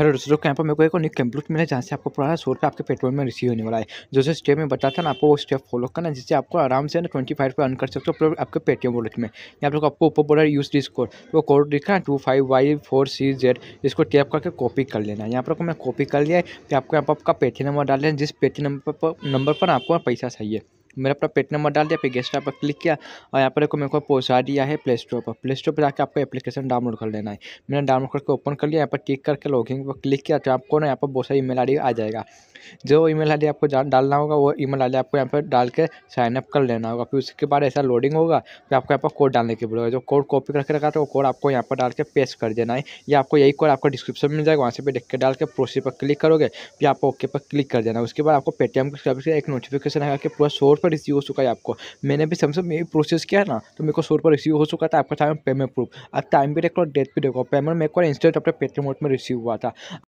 hello दोस्तों यहाँ पर मेरे को एक और न्यू मिला जहाँ से आपको पुराना सौ रुपये आपके पेट्रोल में रिसीव होने वाला है जो जो स्टेप में बताता ना आपको वो स्टेप फॉलो करना जिससे आपको आराम से ना ट्वेंटी फाइव अर्न कर सकते हो आपके पेटीएम वॉलेट में तो तो यहाँ पर आपको ऊपर बोला यूज दिस कोड वो कोड लिखा two five Y four C Z इसको टैप करके कॉपी कर लेना यहाँ पर मैं कॉपी कर लिया है तो आपको यहाँ पर आपका पेटी नंबर डाल लेना जिस पेटी नंबर पर नंबर पर आपको पैसा चाहिए मैंने अपना पेट नंबर डाल दिया फिर गेस्ट पर क्लिक किया और यहाँ पर देखो मेरे को पहुँचा दिया है प्ले स्टोर पर प्ले स्टोर पर जाकर आपको एप्लीकेशन डाउनलोड कर लेना है मैंने डाउनलोड करके ओपन कर लिया यहाँ पर क्लिक करके लॉगिन पर क्लिक किया तो आपको ना यहाँ पर बहुत सारी ईमेल आई आ जाएगा जो ईमेल आईडी आपको डालना होगा वो ईमेल आईडी आपको यहाँ पर डाल के साइन अप कर लेना होगा फिर उसके बाद ऐसा लोडिंग होगा फिर आपको यहाँ पर कोड डालने के बोलेगा जो कोड कॉपी करके रखा था वो कोड आपको यहाँ पर डाल के पेस्ट कर देना है या आपको यही कोड आपको डिस्क्रिप्शन मिल जाएगा वहाँ से भी देख के डाल के प्रोसीड पर क्लिक करोगे फिर आपको ओके पर क्लिक कर देना उसके बाद आपको पेटीएम के सर्विस एक नोटिफिकेशन आएगा कि पूरा सौ रुपये रिसीव हो चुका है आपको मैंने भी सबसे मेरी प्रोसेस किया ना तो मेरे को सौ रुपये रिसीव हो चुका था आपका टाइम पेमेंट प्रूफ अब टाइम भी देखो डेट भी देखो पेमेंट मेरे को इंस्टेंट अपने पेटीएम मोड में रिसीव हुआ था